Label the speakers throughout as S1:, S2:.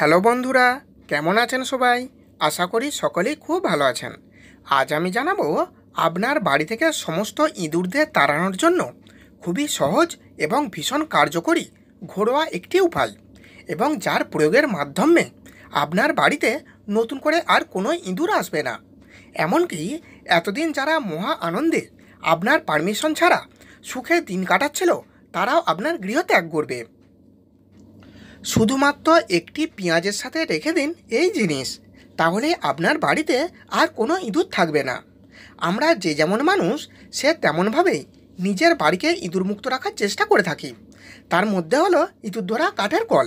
S1: hello বন্ধুরা কেমন আছেন সবাই আশা করি সকলেই খুব ভালো আছেন আজ আমি জানাবো আপনার বাড়ি থেকে সমস্ত ইঁদুরদের তাড়ানোর জন্য খুবই সহজ এবং ভীষণ কার্যকরী ঘরোয়া একটি উপায় এবং যার প্রয়োগের মাধ্যমে আপনার বাড়িতে নতুন করে আর কোনো ইঁদুর আসবে না এমনকি এতদিন যারা মহা আনন্দে আপনার পারমিশন ছাড়া সুখে দিন কাটাচ্ছিল তারাও আপনার গৃহ ত্যাগ করবে শুধুমাত্র একটি পেঁয়াজের সাথে রেখে দিন এই জিনিস তাহলে আপনার বাড়িতে আর কোনো ইঁদুর থাকবে না আমরা যে যেমন মানুষ সে তেমনভাবেই নিজের বাড়িকে ইঁদুর মুক্ত রাখার চেষ্টা করে থাকি তার মধ্যে হলো ইঁদুর ধরা কাঠের কল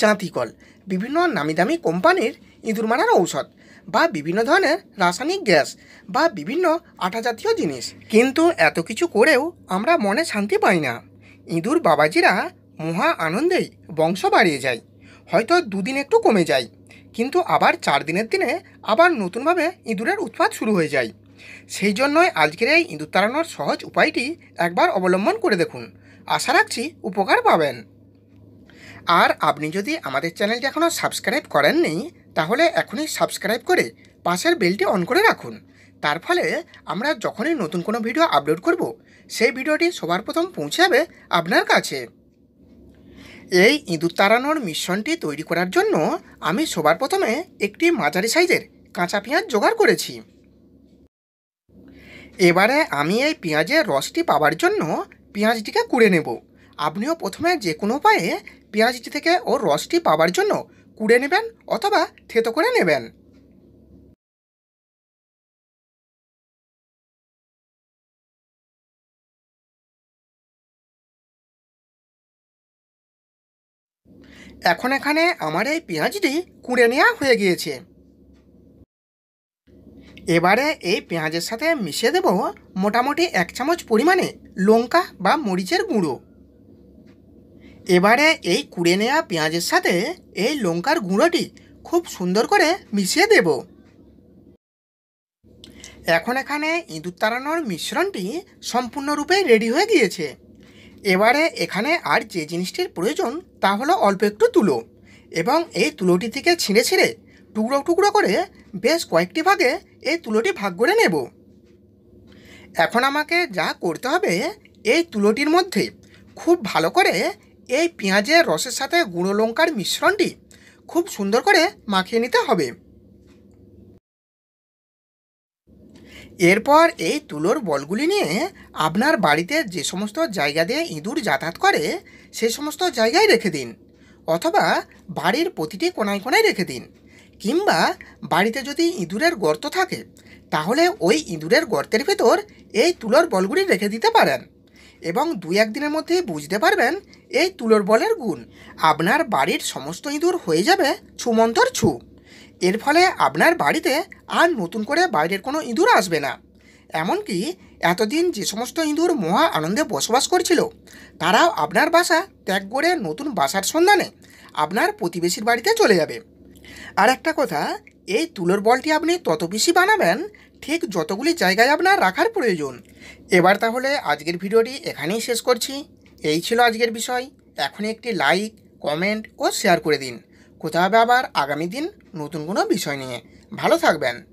S1: চাঁতি কল বিভিন্ন নামি দামি কোম্পানির ইঁদুর মারার ঔষধ বা বিভিন্ন ধরনের রাসায়নিক গ্যাস বা বিভিন্ন আঠা জাতীয় জিনিস কিন্তু এত কিছু করেও আমরা মনে শান্তি পাই না ইঁদুর বাবাজিরা মহা আনন্দেই বংশ বাড়িয়ে যায় হয়তো দুদিন একটু কমে যায় কিন্তু আবার চার দিনের দিনে আবার নতুনভাবে ইঁদুরের উৎপাত শুরু হয়ে যায় সেই জন্যই আজকের এই ইঁদুর তাড়ানোর সহজ উপায়টি একবার অবলম্বন করে দেখুন আশা রাখছি উপকার পাবেন আর আপনি যদি আমাদের চ্যানেলটি এখনও সাবস্ক্রাইব করেননি তাহলে এখনই সাবস্ক্রাইব করে পাশের বেলটি অন করে রাখুন তার ফলে আমরা যখনই নতুন কোনো ভিডিও আপলোড করব সেই ভিডিওটি সবার প্রথম পৌঁছাবে আপনার কাছে এই ইঁদুর তাড়ানোর মিশ্রণটি তৈরি করার জন্য আমি সবার প্রথমে একটি মাঝারি সাইজের কাঁচা পেঁয়াজ জোগাড় করেছি এবারে আমি এই পেঁয়াজের রসটি পাওয়ার জন্য পেঁয়াজটিকে কুড়ে নেব আপনিও প্রথমে যে কোনো উপায়ে পেঁয়াজটি থেকে ওর রসটি পাওয়ার জন্য কুড়ে নেবেন অথবা থেতো করে নেবেন এখন এখানে আমার এই পেঁয়াজটি কুড়ে নেওয়া হয়ে গিয়েছে এবারে এই পেঁয়াজের সাথে মিশিয়ে দেব মোটামুটি এক চামচ পরিমাণে লঙ্কা বা মরিচের গুঁড়ো এবারে এই কুড়ে নেওয়া পেঁয়াজের সাথে এই লঙ্কার গুঁড়োটি খুব সুন্দর করে মিশিয়ে দেব এখন এখানে ইঁদুর তাড়ানোর মিশ্রণটি সম্পূর্ণরূপে রেডি হয়ে গিয়েছে এবারে এখানে আর যে জিনিসটির প্রয়োজন তা হলো অল্প একটু তুলো এবং এই তুলোটি থেকে ছিঁড়ে ছিঁড়ে টুকরো টুকরো করে বেশ কয়েকটি ভাগে এই তুলোটি ভাগ করে নেব এখন আমাকে যা করতে হবে এই তুলোটির মধ্যে খুব ভালো করে এই পেঁয়াজের রসের সাথে গুঁড়ো লঙ্কার মিশ্রণটি খুব সুন্দর করে মাখিয়ে নিতে হবে এরপর এই তুলোর বলগুলি নিয়ে আপনার বাড়িতে যে সমস্ত জায়গা দিয়ে ইঁদুর যাতায়াত করে সে সমস্ত জায়গায় রেখে দিন অথবা বাড়ির প্রতিটি কোনায় কোনায় রেখে দিন কিংবা বাড়িতে যদি ইঁদুরের গর্ত থাকে তাহলে ওই ইঁদুরের গর্তের ভেতর এই তুলোর বলগুলি রেখে দিতে পারেন এবং দু একদিনের মধ্যেই বুঝতে পারবেন এই তুলোর বলের গুণ আপনার বাড়ির সমস্ত ইঁদুর হয়ে যাবে ছুমন্তর ছু এর ফলে আপনার বাড়িতে আর নতুন করে বাইরের কোনো ইঁদুর আসবে না এমনকি এতদিন যে সমস্ত ইঁদুর মহা আনন্দে বসবাস করছিল তারাও আপনার বাসা ত্যাগ করে নতুন বাসার সন্ধানে আপনার প্রতিবেশীর বাড়িতে চলে যাবে আর একটা কথা এই তুলোর বলটি আপনি তত বেশি বানাবেন ঠিক যতগুলি জায়গায় আপনার রাখার প্রয়োজন এবার তাহলে আজকের ভিডিওটি এখানেই শেষ করছি এই ছিল আজকের বিষয় এখন একটি লাইক কমেন্ট ও শেয়ার করে দিন কোথায় হবে আবার আগামী দিন নতুন কোনো বিষয় নিয়ে ভালো থাকবেন